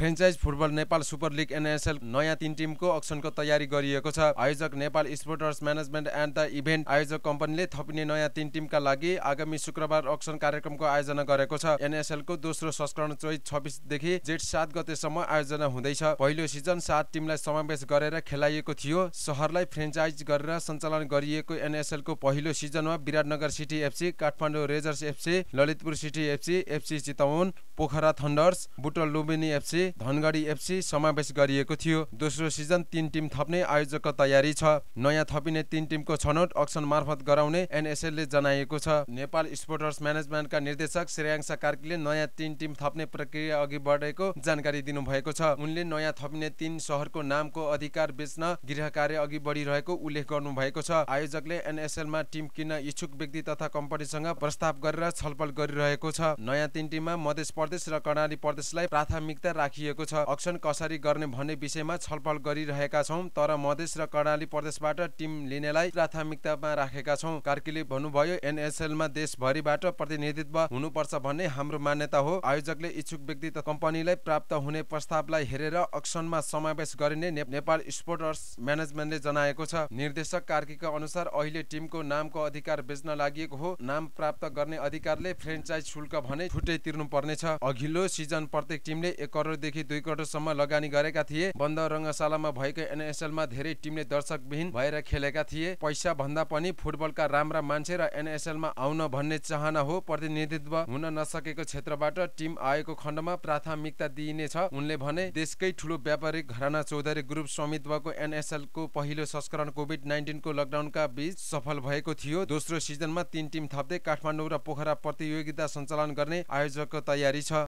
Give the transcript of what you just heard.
franchise football Nepal super league NSL नयाँ तिन टिमको अक्सनको तयारी गरिएको छ आयोजक Nepal sports management and the event आयोजक कम्पनीले थपिने नयाँ तिन टिमका लागि आगामी शुक्रबार अक्सन कार्यक्रमको आयोजना गरेको छ एनएसएलको दोस्रो संस्करण चैत छब्बिसदेखि जेठ सात गतेसम्म आयोजना हुँदैछ पहिलो सिजन सात टिमलाई समावेश गरेर खेलाइएको थियो सहरलाई फ्रेन्चाइज गरेर सञ्चालन गरिएको एनएसएलको पहिलो सिजनमा Biratnagar city FC Kathmandu Rayzrs FC Lalitpur city FC FC Chitwan Pokhara thunders Butwal Lumbini FC Dhangadhi FC समावेश गरिएको थियो दोस्रो सिजन तीन टिम थप्ने आयोजकको तयारी छ नयाँ थपिने तीन टिमको छनौट अक्सन मार्फत गराउने एनएसएलले जनाएको छ नेपाल स्पोर्टर्स म्यानेजमेन्टका निर्देशक श्रेयाङ्सा कार्कीले नयाँ तीन टिम थप्ने प्रक्रिया अघि बढेको जानकारी दिनुभएको छ उनले नयाँ थपिने तीन सहरको नामको अधिकार बेच्न गृह कार्य अघि बढिरहेको उल्लेख गर्नुभएको छ आयोजकले एनएसएलमा टिम किन्न इच्छुक व्यक्ति तथा कम्पनीसँग प्रस्ताव गरेर छलफल गरिरहेको छ नयाँ तीन टिममा मधेस प्रदेश र कर्णाली प्रदेशलाई प्राथमिकता राखिएको छ अक्सन कसरी गर्ने भन्ने विषयमा छलफल गरिरहेका छौँ तर मधेस र कर्णाली प्रदेशबाट टिम लिनेलाई प्राथमिकतामा राखेका छौँ कार्कीले भन्नुभयो एनएसएलमा देशभरिबाट प्रतिनिधित्व हुनुपर्छ भन्ने हाम्रो मान्यता हो आयोजकले इच्छुक व्यक्ति कम्पनीलाई प्राप्त हुने प्रस्तावलाई हेरेर अक्सनमा समावेश गरिने नेपाल स्पोर्टर्स म्यानेजमेन्टले जनाएको छ निर्देशक कार्कीका अनुसार अहिले टिमको नामको अधिकार बेच्न लागि हो नाम प्राप्त गर्ने अधिकारले फ्रेन्चाइज शुल्क भने छुट्टै तिर्नुपर्नेछ अघिल्लो सिजन प्रत्येक टिमले एक करोडदेखि दुई करोडसम्म लगानी गरेका थिए बन्द रङ्गशालामा भएको एनएसएलमा धेरै टिमले दर्शकविहीन भएर खेलेका थिए पैसा भन्दा पनि फुटबलका राम्रा मान्छे र एनएसएलमा आउन भन्ने चाहना हो प्रतिनिधित्व हुन नसकेको क्षेत्रबाट टिम आएको खण्डमा प्राथमिकता दिइनेछ उनले भने देशकै ठुलो व्यापारिक घराना चौधरी ग्रुप स्वामित्वको एनएसएलको पहिलो संस्करण कोभिड नाइन्टिनको लकडाउनका बीच सफल भएको थियो दोस्रो सिजनमा तीन टिम थप्दै काठमाडौँ र पोखरा प्रतियोगिता सञ्चालन गर्ने आयोजकको तयारी छ